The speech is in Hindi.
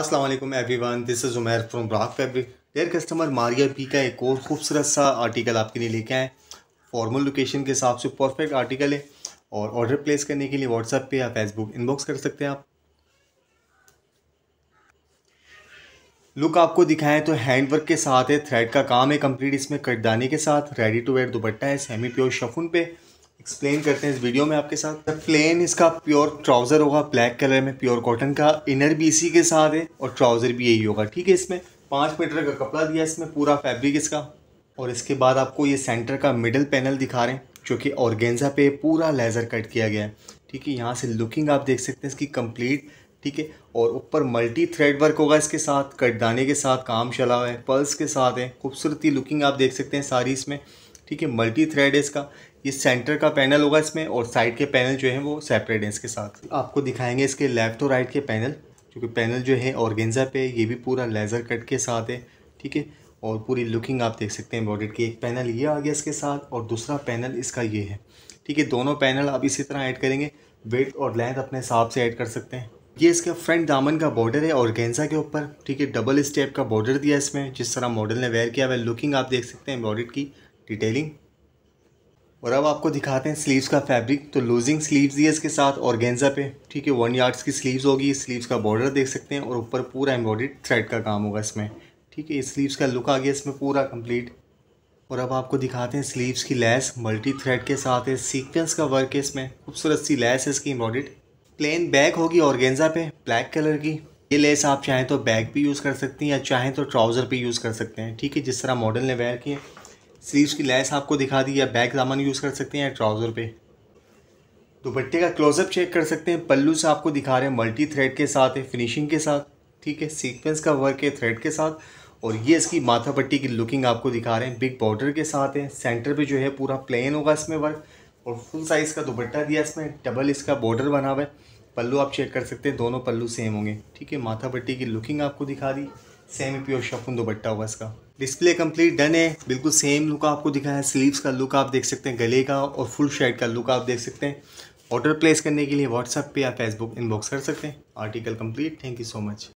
अस्सलाम वालेकुम one this is Umer from ब्राक fabric dear customer Maria P का एक और खूबसूरत सा आर्टिकल आपके लिए लेके आए फॉर्मल लोकेशन के हिसाब से परफेक्ट आर्टिकल है और ऑर्डर प्लेस करने के लिए व्हाट्सएप पे या फेसबुक इनबॉक्स कर सकते हैं आप लुक आपको दिखाएं तो हैंडवर्क के साथ है थ्रेड का काम है कम्प्लीट इसमें कटदानी के साथ रेडी टू वेयर दुपट्टा है सेमी प्योर शफुन पे एक्सप्लेन करते हैं इस वीडियो में आपके साथ प्लेन इसका प्योर ट्राउज़र होगा ब्लैक कलर में प्योर कॉटन का इनर भी इसी के साथ है और ट्राउज़र भी यही होगा ठीक है इसमें पाँच मीटर का कपड़ा दिया इसमें पूरा फैब्रिक इसका और इसके बाद आपको ये सेंटर का मिडल पैनल दिखा रहे हैं जो कि ऑर्गेंजा पे पूरा लेज़र कट किया गया है ठीक है यहाँ से लुकिंग आप देख सकते हैं इसकी कंप्लीट ठीक है और ऊपर मल्टी थ्रेड वर्क होगा इसके साथ कटदाने के साथ काम चला हुआ है पल्स के साथ है खूबसूरती लुकिंग आप देख सकते हैं सारी इसमें ठीक है मल्टी थ्रेड है इसका ये सेंटर का पैनल होगा इसमें और साइड के पैनल जो है वो सेपरेट हैं इसके साथ आपको दिखाएंगे इसके लेफ्ट और राइट के पैनल क्योंकि पैनल जो है ऑर्गेंजा पे ये भी पूरा लेज़र कट के साथ है ठीक है और पूरी लुकिंग आप देख सकते हैं एम्ब्रॉयड की एक पैनल ये आ गया इसके साथ और दूसरा पैनल इसका ये है ठीक है दोनों पैनल आप इसी तरह ऐड करेंगे वेट और लेंथ अपने हिसाब से ऐड कर सकते हैं ये इसका फ्रंट दामन का बॉर्डर है और गेंजा के ऊपर ठीक है डबल स्टेप का बॉर्डर दिया इसमें जिस तरह मॉडल ने वेयर किया हुआ लुकिंग आप देख सकते हैं एम्ब्रॉयड की डिटेलिंग और अब आपको दिखाते हैं स्लीव्स का फैब्रिक तो लूजिंग स्लीव्स है इसके साथ ऑर्गेन्जा पे ठीक है वन यार्ड्स की स्लीव्स होगी स्लीव्स का बॉर्डर देख सकते हैं और ऊपर पूरा एम्ब्रॉयड थ्रेड का काम होगा इसमें ठीक है इस स्लीव्स का लुक आ गया इसमें पूरा कंप्लीट और अब आपको दिखाते हैं स्लीव्स की लैस मल्टी थ्रेड के साथ है सीक्वेंस का वर्क है इसमें खूबसूरत सी लैस है इसकी एम्ब्रॉयड प्लेन बैग होगी ऑर्गेन्जा पे ब्लैक कलर की ये लेस आप चाहें तो बैग भी यूज़ कर सकती हैं या चाहें तो ट्राउज़र भी यूज़ कर सकते हैं ठीक है जिस तरह मॉडल ने वेयर किया स्लीव्स की लैस आपको दिखा दी या बैक दामन यूज़ कर सकते हैं या ट्राउज़र पे दुपट्टे का क्लोजअप चेक कर सकते हैं पल्लू से आपको दिखा रहे हैं मल्टी थ्रेड के साथ है फिनिशिंग के साथ ठीक है सीक्वेंस का वर्क है थ्रेड के साथ और ये इसकी माथा पट्टी की लुकिंग आपको दिखा रहे हैं बिग बॉर्डर के साथ है सेंटर पे जो है पूरा प्लेन होगा इसमें वर्क और फुल साइज़ का दुपट्टा दिया इसमें डबल इसका बॉर्डर बना हुआ है पल्लू आप चेक कर सकते हैं दोनों पल्लू सेम होंगे ठीक है माथा पट्टी की लुकिंग आपको दिखा दी सेम प्योर शफुन दुपट्टा होगा इसका डिस्प्ले कंप्लीट डन है बिल्कुल सेम लुक आपको दिखा है स्लीव्स का लुक आप देख सकते हैं गले का और फुल शर्ट का लुक आप देख सकते हैं ऑर्डर प्लेस करने के लिए व्हाट्सएप पे या फेसबुक इनबॉक्स कर सकते हैं article complete thank you so much